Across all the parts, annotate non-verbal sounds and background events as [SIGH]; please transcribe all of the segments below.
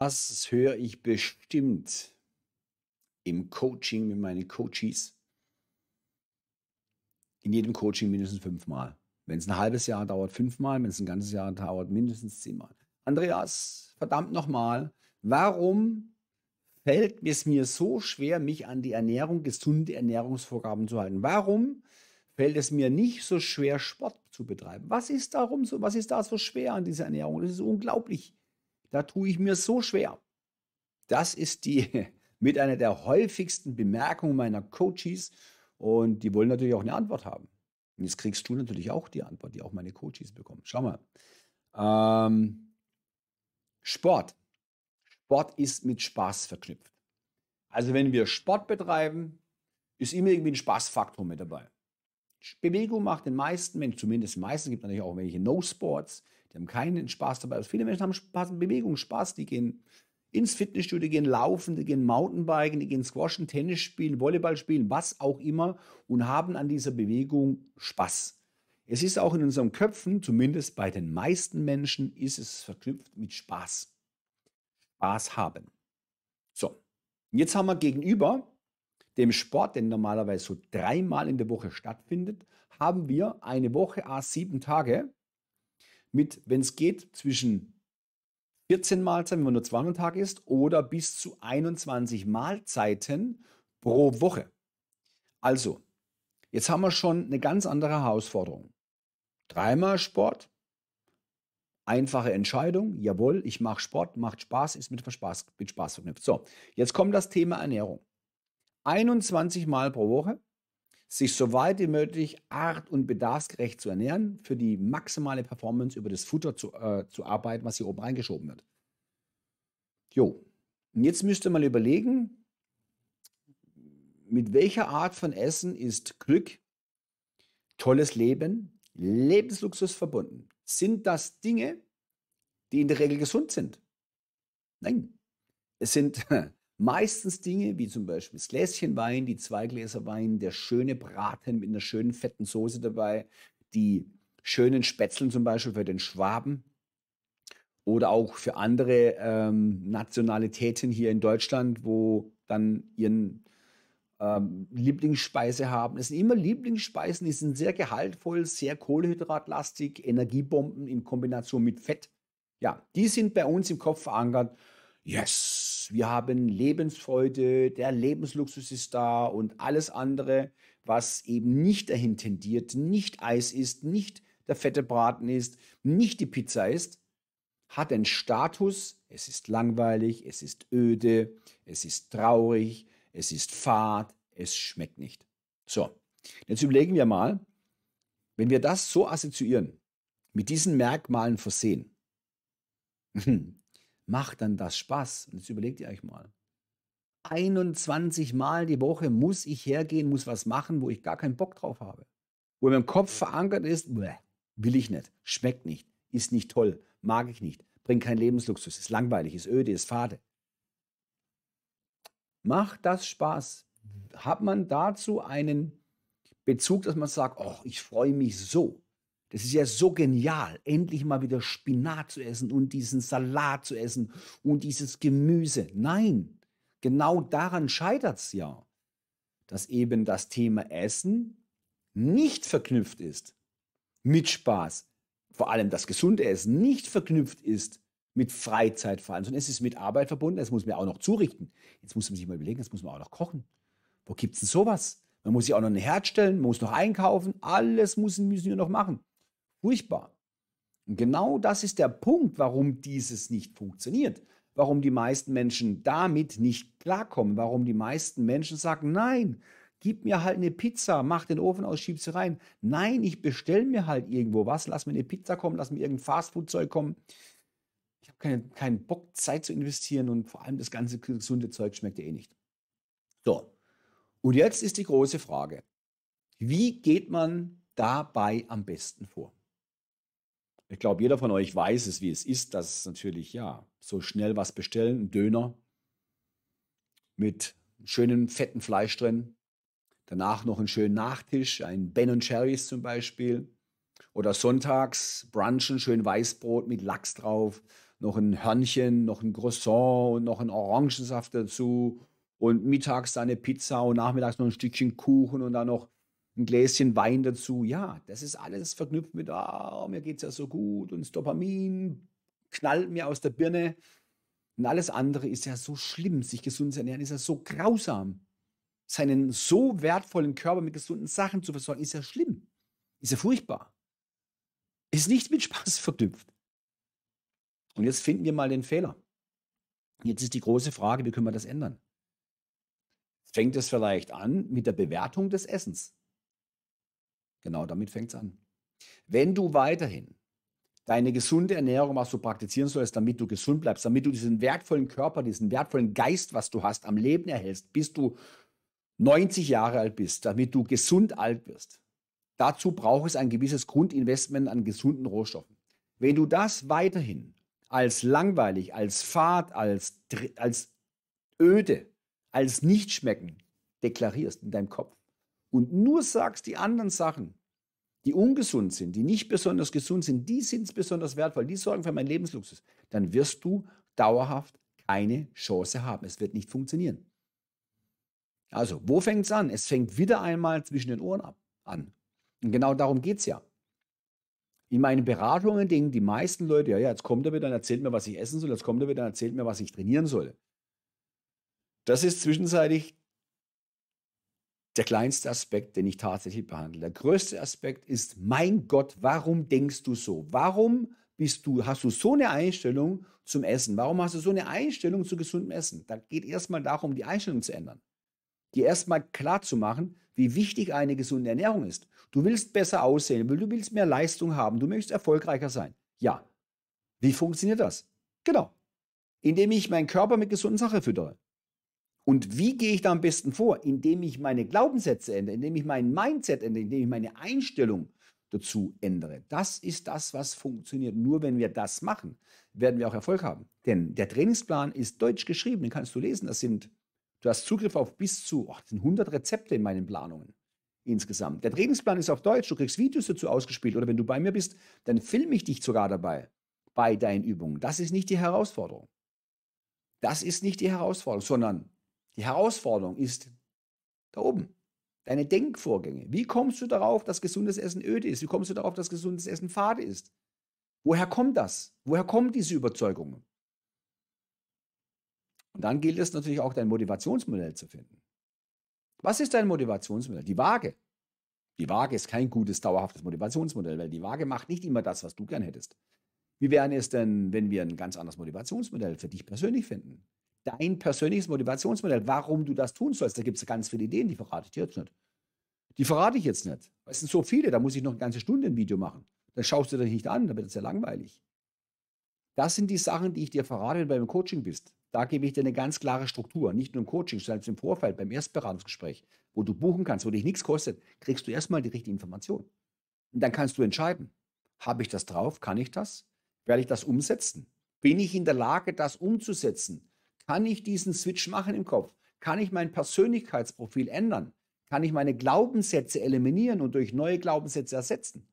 Das höre ich bestimmt im Coaching mit meinen Coaches. In jedem Coaching mindestens fünfmal. Wenn es ein halbes Jahr dauert, fünfmal. Wenn es ein ganzes Jahr dauert, mindestens zehnmal. Andreas, verdammt nochmal, warum fällt es mir so schwer, mich an die Ernährung, gesunde Ernährungsvorgaben zu halten? Warum fällt es mir nicht so schwer, Sport zu betreiben? Was ist darum so, was ist da so schwer an dieser Ernährung? Das ist unglaublich da tue ich mir so schwer. Das ist die [LAUGHS] mit einer der häufigsten Bemerkungen meiner Coaches und die wollen natürlich auch eine Antwort haben. Und jetzt kriegst du natürlich auch die Antwort, die auch meine Coaches bekommen. Schau mal. Ähm, Sport. Sport ist mit Spaß verknüpft. Also wenn wir Sport betreiben, ist immer irgendwie ein Spaßfaktor mit dabei. Bewegung macht den meisten Menschen, zumindest den meisten, gibt natürlich auch welche No-Sports, die haben keinen Spaß dabei. Also viele Menschen haben Spaß, Bewegung, Spaß. Die gehen ins Fitnessstudio, die gehen laufen, die gehen Mountainbiken, die gehen squashen, Tennis spielen, Volleyball spielen, was auch immer und haben an dieser Bewegung Spaß. Es ist auch in unseren Köpfen, zumindest bei den meisten Menschen, ist es verknüpft mit Spaß. Spaß haben. So, jetzt haben wir gegenüber dem Sport, der normalerweise so dreimal in der Woche stattfindet, haben wir eine Woche a sieben Tage, mit, wenn es geht, zwischen 14 Mahlzeiten, wenn man nur zweimal am Tag isst, oder bis zu 21 Mahlzeiten pro Woche. Also, jetzt haben wir schon eine ganz andere Herausforderung. Dreimal Sport, einfache Entscheidung, jawohl, ich mache Sport, macht Spaß, ist mit Spaß, mit Spaß verknüpft. So, jetzt kommt das Thema Ernährung. 21 Mal pro Woche, sich so weit wie möglich art- und bedarfsgerecht zu ernähren, für die maximale Performance über das Futter zu, äh, zu arbeiten, was hier oben reingeschoben wird. Jo, und jetzt müsste man überlegen, mit welcher Art von Essen ist Glück, tolles Leben, Lebensluxus verbunden? Sind das Dinge, die in der Regel gesund sind? Nein. Es sind [LAUGHS] Meistens Dinge wie zum Beispiel das Gläschen Wein, die zwei Gläser Wein, der schöne Braten mit einer schönen fetten Soße dabei, die schönen Spätzeln zum Beispiel für den Schwaben oder auch für andere ähm, Nationalitäten hier in Deutschland, wo dann ihren ähm, Lieblingsspeise haben. Es sind immer Lieblingsspeisen, die sind sehr gehaltvoll, sehr kohlenhydratlastig, Energiebomben in Kombination mit Fett. Ja, die sind bei uns im Kopf verankert yes, wir haben Lebensfreude, der Lebensluxus ist da und alles andere, was eben nicht dahin tendiert, nicht Eis ist, nicht der fette Braten ist, nicht die Pizza ist, hat den Status, es ist langweilig, es ist öde, es ist traurig, es ist fad, es schmeckt nicht. So, jetzt überlegen wir mal, wenn wir das so assoziieren, mit diesen Merkmalen versehen, [LAUGHS] hm, macht dann das Spaß? Und jetzt überlegt ihr euch mal. 21 Mal die Woche muss ich hergehen, muss was machen, wo ich gar keinen Bock drauf habe. Wo in meinem Kopf verankert ist, bleh, will ich nicht, schmeckt nicht, ist nicht toll, mag ich nicht, bringt keinen Lebensluxus, ist langweilig, ist öde, ist fade. Macht das Spaß? Hat man dazu einen Bezug, dass man sagt, oh, ich freue mich so, das ist ja so genial, endlich mal wieder Spinat zu essen und diesen Salat zu essen und dieses Gemüse. Nein, genau daran scheitert es ja, dass eben das Thema Essen nicht verknüpft ist mit Spaß. Vor allem das gesunde Essen nicht verknüpft ist mit Freizeit vor allem, sondern es ist mit Arbeit verbunden. Es muss man auch noch zurichten. Jetzt muss man sich mal überlegen, jetzt muss man auch noch kochen. Wo gibt es denn sowas? Man muss sich auch noch ein Herd stellen, man muss noch einkaufen, alles müssen wir noch machen. Furchtbar. Und genau das ist der Punkt, warum dieses nicht funktioniert, warum die meisten Menschen damit nicht klarkommen, warum die meisten Menschen sagen, nein, gib mir halt eine Pizza, mach den Ofen aus, schieb sie rein. Nein, ich bestell mir halt irgendwo was, lass mir eine Pizza kommen, lass mir irgendein Fastfood-Zeug kommen. Ich habe keinen, keinen Bock, Zeit zu investieren und vor allem das ganze gesunde Zeug schmeckt ja eh nicht. So, und jetzt ist die große Frage, wie geht man dabei am besten vor? Ich glaube, jeder von euch weiß es, wie es ist, dass natürlich, ja, so schnell was bestellen, ein Döner mit schönem, fetten Fleisch drin, danach noch einen schönen Nachtisch, ein Ben und Cherries zum Beispiel, oder sonntags brunchen, schön Weißbrot mit Lachs drauf, noch ein Hörnchen, noch ein Croissant und noch ein Orangensaft dazu und mittags eine Pizza und nachmittags noch ein Stückchen Kuchen und dann noch ein Gläschen Wein dazu. Ja, das ist alles verknüpft mit, ah, oh, mir geht's ja so gut und das Dopamin knallt mir aus der Birne. Und alles andere ist ja so schlimm. Sich gesund zu ernähren ist ja so grausam. Seinen so wertvollen Körper mit gesunden Sachen zu versorgen, ist ja schlimm. Ist ja furchtbar. Ist nicht mit Spaß verknüpft. Und jetzt finden wir mal den Fehler. Jetzt ist die große Frage, wie können wir das ändern? Fängt es vielleicht an mit der Bewertung des Essens? Genau damit fängt es an. Wenn du weiterhin deine gesunde Ernährung, was du praktizieren sollst, damit du gesund bleibst, damit du diesen wertvollen Körper, diesen wertvollen Geist, was du hast, am Leben erhältst, bis du 90 Jahre alt bist, damit du gesund alt wirst. Dazu braucht es ein gewisses Grundinvestment an gesunden Rohstoffen. Wenn du das weiterhin als langweilig, als fad, als, als öde, als nicht schmecken deklarierst in deinem Kopf, und nur sagst die anderen Sachen, die ungesund sind, die nicht besonders gesund sind, die sind besonders wertvoll, die sorgen für meinen Lebensluxus, dann wirst du dauerhaft keine Chance haben. Es wird nicht funktionieren. Also, wo fängt es an? Es fängt wieder einmal zwischen den Ohren ab, an. Und genau darum geht es ja. In meinen Beratungen denken die meisten Leute, ja, ja, jetzt kommt er wieder und erzählt mir, was ich essen soll, jetzt kommt er wieder und erzählt mir, was ich trainieren soll. Das ist zwischenzeitlich der kleinste Aspekt, den ich tatsächlich behandle. Der größte Aspekt ist, mein Gott, warum denkst du so? Warum bist du, hast du so eine Einstellung zum Essen? Warum hast du so eine Einstellung zu gesundem Essen? Da geht erstmal darum, die Einstellung zu ändern. Dir erstmal klar zu machen, wie wichtig eine gesunde Ernährung ist. Du willst besser aussehen, du willst mehr Leistung haben, du möchtest erfolgreicher sein. Ja. Wie funktioniert das? Genau. Indem ich meinen Körper mit gesunden Sachen füttere. Und wie gehe ich da am besten vor? Indem ich meine Glaubenssätze ändere, indem ich mein Mindset ändere, indem ich meine Einstellung dazu ändere. Das ist das, was funktioniert. Nur wenn wir das machen, werden wir auch Erfolg haben. Denn der Trainingsplan ist deutsch geschrieben, den kannst du lesen. Das sind, du hast Zugriff auf bis zu oh, 100 Rezepte in meinen Planungen insgesamt. Der Trainingsplan ist auf Deutsch, du kriegst Videos dazu ausgespielt oder wenn du bei mir bist, dann filme ich dich sogar dabei bei deinen Übungen. Das ist nicht die Herausforderung. Das ist nicht die Herausforderung, sondern die Herausforderung ist da oben. Deine Denkvorgänge. Wie kommst du darauf, dass gesundes Essen öde ist? Wie kommst du darauf, dass gesundes Essen fade ist? Woher kommt das? Woher kommen diese Überzeugungen? Und dann gilt es natürlich auch, dein Motivationsmodell zu finden. Was ist dein Motivationsmodell? Die Waage. Die Waage ist kein gutes, dauerhaftes Motivationsmodell, weil die Waage macht nicht immer das, was du gern hättest. Wie wäre es denn, wenn wir ein ganz anderes Motivationsmodell für dich persönlich finden? dein persönliches Motivationsmodell, warum du das tun sollst. Da gibt es ganz viele Ideen, die verrate ich dir jetzt nicht. Die verrate ich jetzt nicht. Es sind so viele, da muss ich noch eine ganze Stunde ein Video machen. Dann schaust du dich nicht an, dann wird es ja langweilig. Das sind die Sachen, die ich dir verrate, wenn du beim Coaching bist. Da gebe ich dir eine ganz klare Struktur. Nicht nur im Coaching, sondern im Vorfeld, beim Erstberatungsgespräch, wo du buchen kannst, wo dich nichts kostet, kriegst du erstmal die richtige Information. Und dann kannst du entscheiden, habe ich das drauf, kann ich das, werde ich das umsetzen? Bin ich in der Lage, das umzusetzen? Kann ich diesen Switch machen im Kopf? Kann ich mein Persönlichkeitsprofil ändern? Kann ich meine Glaubenssätze eliminieren und durch neue Glaubenssätze ersetzen?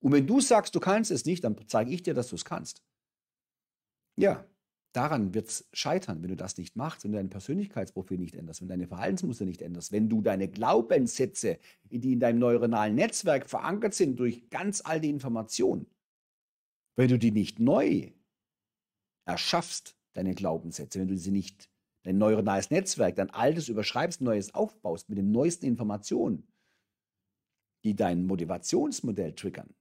Und wenn du sagst, du kannst es nicht, dann zeige ich dir, dass du es kannst. Ja, daran wird es scheitern, wenn du das nicht machst, wenn du dein Persönlichkeitsprofil nicht änderst, wenn du deine Verhaltensmuster nicht änderst, wenn du deine Glaubenssätze, die in deinem neuronalen Netzwerk verankert sind durch ganz alte Informationen, wenn du die nicht neu erschaffst, deine Glaubenssätze, wenn du sie nicht, dein neuronales Netzwerk, dein altes überschreibst, neues aufbaust mit den neuesten Informationen, die dein Motivationsmodell triggern,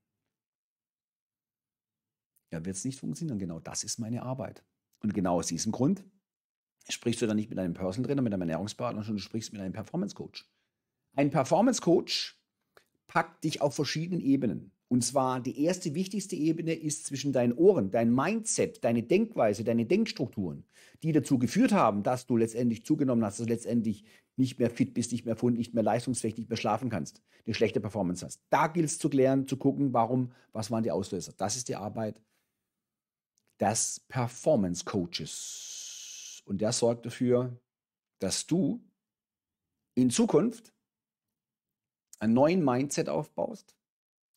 dann wird es nicht funktionieren. Genau das ist meine Arbeit. Und genau aus diesem Grund sprichst du dann nicht mit einem Personal Trainer, mit einem Ernährungspartner, sondern du sprichst mit einem Performance Coach. Ein Performance Coach packt dich auf verschiedenen Ebenen. Und zwar die erste wichtigste Ebene ist zwischen deinen Ohren, dein Mindset, deine Denkweise, deine Denkstrukturen, die dazu geführt haben, dass du letztendlich zugenommen hast, dass du letztendlich nicht mehr fit bist, nicht mehr fund, nicht mehr leistungsfähig, nicht mehr schlafen kannst, eine schlechte Performance hast. Da gilt es zu klären, zu gucken, warum, was waren die Auslöser. Das ist die Arbeit des Performance Coaches. Und der sorgt dafür, dass du in Zukunft einen neuen Mindset aufbaust,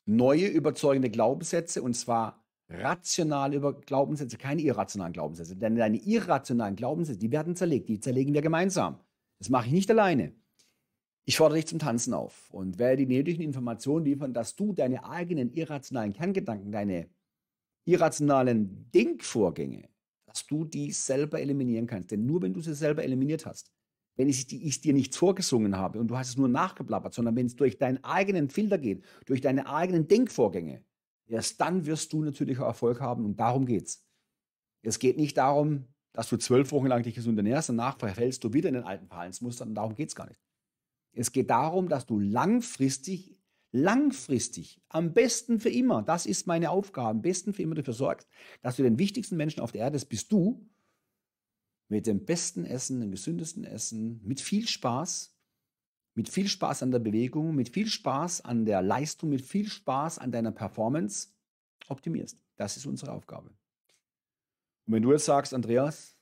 neue überzeugende Glaubenssätze und zwar rationale über Glaubenssätze, keine irrationalen Glaubenssätze. Denn deine irrationalen Glaubenssätze, die werden zerlegt, die zerlegen wir gemeinsam. Das mache ich nicht alleine. Ich fordere dich zum Tanzen auf und werde die nötigen Informationen liefern, dass du deine eigenen irrationalen Kerngedanken, deine irrationalen Denkvorgänge, dass du die selber eliminieren kannst. Denn nur wenn du sie selber eliminiert hast, wenn ich es dir nicht vorgesungen habe und du hast es nur nachgeplappert, sondern wenn es durch deinen eigenen Filter geht, durch deine eigenen Denkvorgänge, erst dann wirst du natürlich Erfolg haben und darum geht's. Es geht nicht darum, dass du zwölf Wochen lang dich gesund ernährst, danach verfällst du wieder in den alten Verhaltensmustern und darum geht's gar nicht. Es geht darum, dass du langfristig, langfristig, am besten für immer, das ist meine Aufgabe, am besten für immer dafür sorgst, dass du den wichtigsten Menschen auf der Erde, das bist du, mit dem besten Essen, dem gesündesten Essen, mit viel Spaß, mit viel Spaß an der Bewegung, mit viel Spaß an der Leistung, mit viel Spaß an deiner Performance optimierst. Das ist unsere Aufgabe. Und wenn du jetzt sagst, Andreas,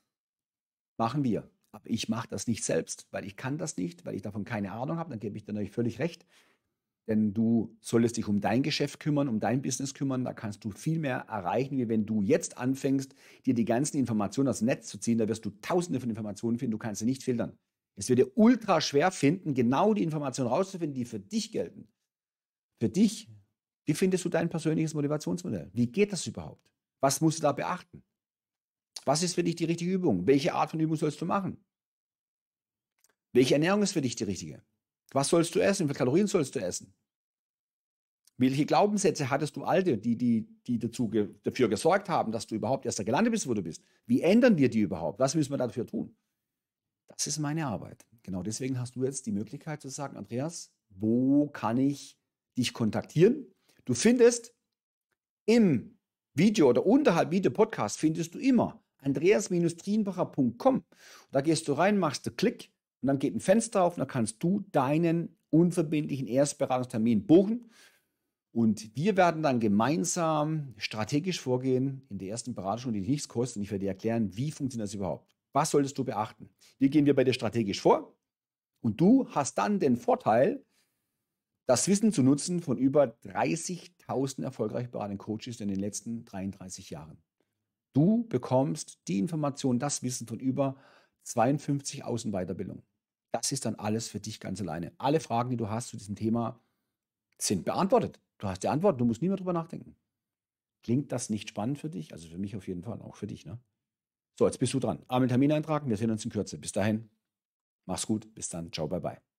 machen wir, aber ich mache das nicht selbst, weil ich kann das nicht, weil ich davon keine Ahnung habe, dann gebe ich dir natürlich völlig recht. Denn du solltest dich um dein Geschäft kümmern, um dein Business kümmern. Da kannst du viel mehr erreichen, wie wenn du jetzt anfängst, dir die ganzen Informationen aus dem Netz zu ziehen. Da wirst du tausende von Informationen finden. Du kannst sie nicht filtern. Es wird dir ultra schwer finden, genau die Informationen rauszufinden, die für dich gelten. Für dich, wie findest du dein persönliches Motivationsmodell? Wie geht das überhaupt? Was musst du da beachten? Was ist für dich die richtige Übung? Welche Art von Übung sollst du machen? Welche Ernährung ist für dich die richtige? Was sollst du essen? Wie viele Kalorien sollst du essen? Welche Glaubenssätze hattest du alte, die, die, die dazu ge dafür gesorgt haben, dass du überhaupt erst da gelandet bist, wo du bist? Wie ändern wir die überhaupt? Was müssen wir dafür tun? Das ist meine Arbeit. Genau deswegen hast du jetzt die Möglichkeit zu sagen, Andreas, wo kann ich dich kontaktieren? Du findest im Video oder unterhalb Video-Podcast findest du immer andreas-trienbacher.com. Da gehst du rein, machst du Klick und dann geht ein Fenster auf und dann kannst du deinen unverbindlichen Erstberatungstermin buchen. Und wir werden dann gemeinsam strategisch vorgehen in der ersten Beratung, die nichts kostet. Und ich werde dir erklären, wie funktioniert das überhaupt. Was solltest du beachten? Wie gehen wir bei dir strategisch vor? Und du hast dann den Vorteil, das Wissen zu nutzen von über 30.000 erfolgreich beratenden Coaches in den letzten 33 Jahren. Du bekommst die Information, das Wissen von über 52 Außenweiterbildungen. Das ist dann alles für dich ganz alleine. Alle Fragen, die du hast zu diesem Thema, sind beantwortet. Du hast die Antwort, du musst nie mehr drüber nachdenken. Klingt das nicht spannend für dich? Also für mich auf jeden Fall, auch für dich. Ne? So, jetzt bist du dran. Abend Termin eintragen, wir sehen uns in Kürze. Bis dahin, mach's gut, bis dann, ciao, bye bye.